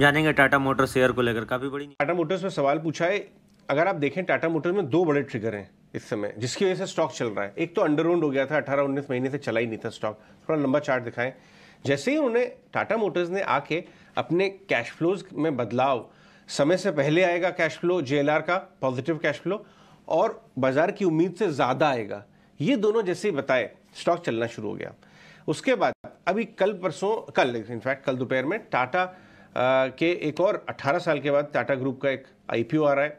जानेंगे Tata Motors share को लेकर काफी बड़ी टाटा मोटर्स में सवाल पूछा है अगर आप देखें टाटा मोटर्स में दो बड़े ट्रिगर हैं इस समय जिसकी वजह से स्टॉक चल रहा है एक तो अंडर हो गया था अठारह उन्नीस महीने से चला ही नहीं था स्टॉक थोड़ा लंबा चार्ट दिखाएं जैसे ही उन्हें टाटा मोटर्स ने आके अपने कैश फ्लोज में बदलाव समय से पहले आएगा कैश फ्लो जे का पॉजिटिव कैश फ्लो और बाजार की उम्मीद से ज़्यादा आएगा ये दोनों जैसे ही बताए स्टॉक चलना शुरू हो गया उसके बाद अभी कल परसों कल इनफैक्ट कल दोपहर में टाटा के एक और 18 साल के बाद टाटा ग्रुप का एक आईपीओ आ रहा है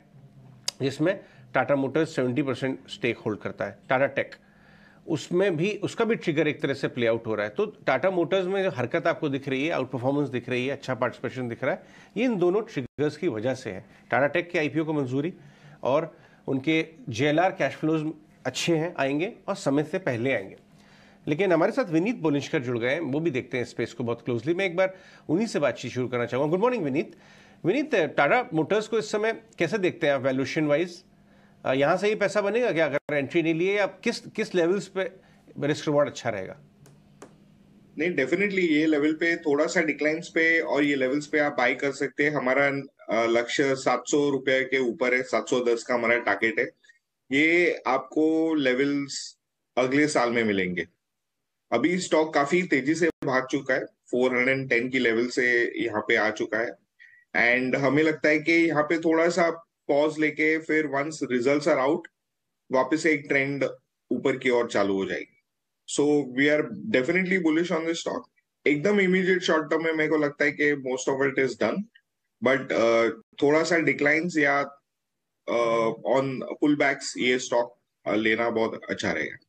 जिसमें Tata Motors 70 percent stake hold करता है टाटा टेक उसमें भी उसका भी ट्रिगर एक तरह से प्ले आउट हो रहा है तो टाटा मोटर्स में जो हरकत आपको दिख रही है आउट परफॉर्मेंस दिख रही है अच्छा पार्टिसिपेशन दिख रहा है ये इन दोनों ट्रिगर्स की वजह से है टाटा टेक के आईपीओ को मंजूरी और उनके जे कैश फ्लोज अच्छे हैं आएंगे और समय से पहले आएंगे लेकिन हमारे साथ विनीत बोलिशकर जुड़ गए वो भी देखते हैं स्पेस को बहुत क्लोजली मैं एक बार उन्हीं से बातचीत शुरू करना चाहूँगा good morning Vineet Vineet Tata Motors को इस समय कैसे देखते हैं आप वैल्यूशन वाइज यहाँ से ही पैसा बनेगा क्या अगर एंट्री नहीं लिए आप किस किस लेवल्स पे रिस्क रिवॉर्ड अच्छा रहेगा नहीं डेफिनेटली ये लेवल पे थोड़ा सा डिक्लाइंस पे और ये लेवल्स पे आप बाई कर सकते हैं हमारा लक्ष्य सात सौ रुपए के ऊपर है सात सौ दस का हमारा टारगेट है ये आपको लेवल्स अगले साल में मिलेंगे अभी स्टॉक काफी तेजी से भाग चुका है 410 की लेवल से यहाँ पे आ चुका है एंड हमें लगता है कि यहाँ पे थोड़ा सा पॉज लेके फिर वंस रिजल्ट्स आर आउट वापस एक ट्रेंड ऊपर की ओर चालू हो जाएगी so we are definitely bullish on this stock एकदम इमीडिएट शॉर्ट टर्म में मेरे को लगता है कि most of it is done but थोड़ा सा डिक्लाइंस या ऑन पुल बैक्स ये स्टॉक uh, लेना बहुत अच्छा रहेगा